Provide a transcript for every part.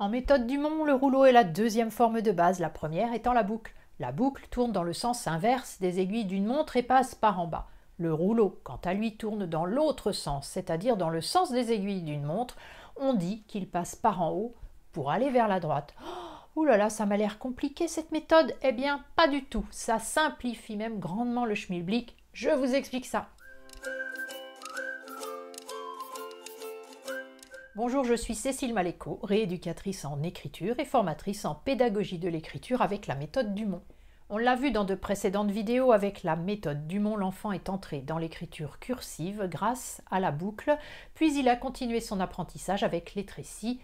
En méthode Dumont, le rouleau est la deuxième forme de base, la première étant la boucle. La boucle tourne dans le sens inverse des aiguilles d'une montre et passe par en bas. Le rouleau, quant à lui, tourne dans l'autre sens, c'est-à-dire dans le sens des aiguilles d'une montre. On dit qu'il passe par en haut pour aller vers la droite. Oh, ouh là là, ça m'a l'air compliqué cette méthode. Eh bien, pas du tout. Ça simplifie même grandement le schmilblick. Je vous explique ça Bonjour, je suis Cécile Maléco, rééducatrice en écriture et formatrice en pédagogie de l'écriture avec la méthode Dumont. On l'a vu dans de précédentes vidéos avec la méthode Dumont, l'enfant est entré dans l'écriture cursive grâce à la boucle, puis il a continué son apprentissage avec les trécis,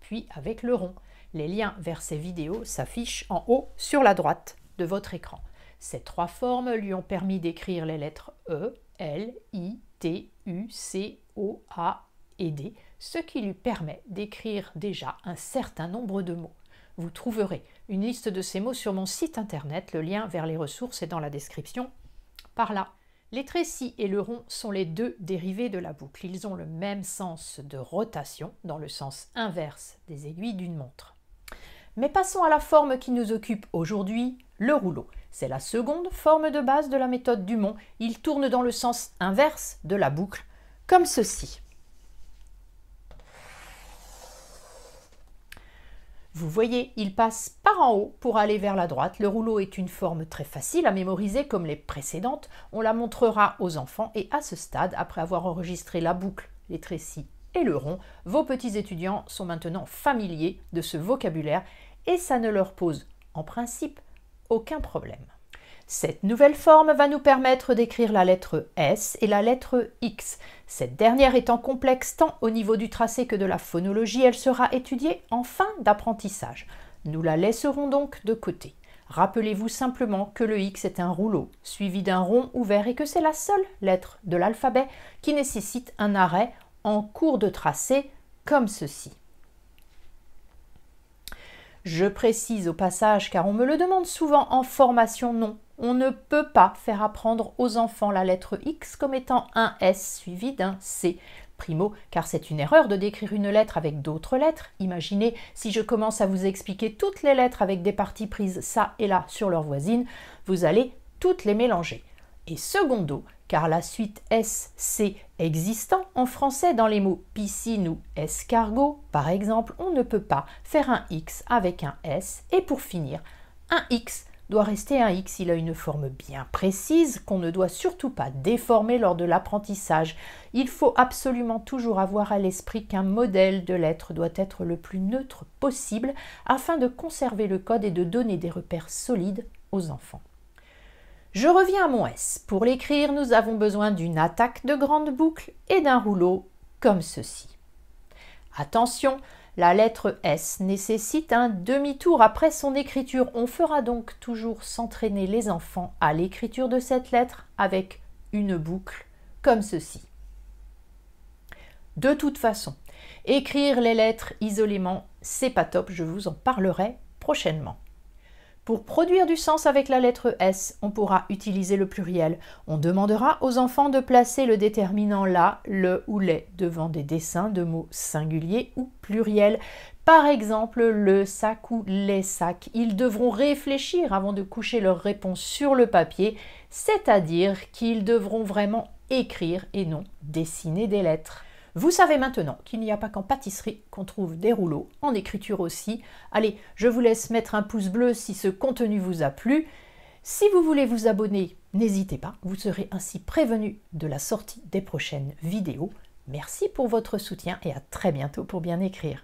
puis avec le rond. Les liens vers ces vidéos s'affichent en haut sur la droite de votre écran. Ces trois formes lui ont permis d'écrire les lettres E, L, I, T, U, C, O, A ce qui lui permet d'écrire déjà un certain nombre de mots. Vous trouverez une liste de ces mots sur mon site internet, le lien vers les ressources est dans la description. Par là, les trécis et le rond sont les deux dérivés de la boucle. Ils ont le même sens de rotation dans le sens inverse des aiguilles d'une montre. Mais passons à la forme qui nous occupe aujourd'hui, le rouleau. C'est la seconde forme de base de la méthode Dumont. Il tourne dans le sens inverse de la boucle, comme ceci. Vous voyez, il passe par en haut pour aller vers la droite. Le rouleau est une forme très facile à mémoriser comme les précédentes. On la montrera aux enfants et à ce stade, après avoir enregistré la boucle, les trécis et le rond, vos petits étudiants sont maintenant familiers de ce vocabulaire et ça ne leur pose, en principe, aucun problème. Cette nouvelle forme va nous permettre d'écrire la lettre S et la lettre X. Cette dernière étant complexe tant au niveau du tracé que de la phonologie, elle sera étudiée en fin d'apprentissage. Nous la laisserons donc de côté. Rappelez-vous simplement que le X est un rouleau suivi d'un rond ouvert et que c'est la seule lettre de l'alphabet qui nécessite un arrêt en cours de tracé comme ceci. Je précise au passage car on me le demande souvent en formation non on ne peut pas faire apprendre aux enfants la lettre X comme étant un S suivi d'un C. Primo, car c'est une erreur de décrire une lettre avec d'autres lettres. Imaginez si je commence à vous expliquer toutes les lettres avec des parties prises ça et là sur leur voisine, vous allez toutes les mélanger. Et secondo, car la suite SC existant en français dans les mots piscine ou escargot, par exemple, on ne peut pas faire un X avec un S. Et pour finir, un X doit rester un X. Il a une forme bien précise qu'on ne doit surtout pas déformer lors de l'apprentissage. Il faut absolument toujours avoir à l'esprit qu'un modèle de lettre doit être le plus neutre possible afin de conserver le code et de donner des repères solides aux enfants. Je reviens à mon S. Pour l'écrire, nous avons besoin d'une attaque de grande boucle et d'un rouleau comme ceci. Attention, la lettre S nécessite un demi-tour après son écriture. On fera donc toujours s'entraîner les enfants à l'écriture de cette lettre avec une boucle comme ceci. De toute façon, écrire les lettres isolément, c'est pas top, je vous en parlerai prochainement. Pour produire du sens avec la lettre S, on pourra utiliser le pluriel. On demandera aux enfants de placer le déterminant la, le ou les devant des dessins de mots singuliers ou pluriels. Par exemple, le sac ou les sacs. Ils devront réfléchir avant de coucher leur réponse sur le papier, c'est-à-dire qu'ils devront vraiment écrire et non dessiner des lettres. Vous savez maintenant qu'il n'y a pas qu'en pâtisserie qu'on trouve des rouleaux, en écriture aussi. Allez, je vous laisse mettre un pouce bleu si ce contenu vous a plu. Si vous voulez vous abonner, n'hésitez pas, vous serez ainsi prévenu de la sortie des prochaines vidéos. Merci pour votre soutien et à très bientôt pour bien écrire.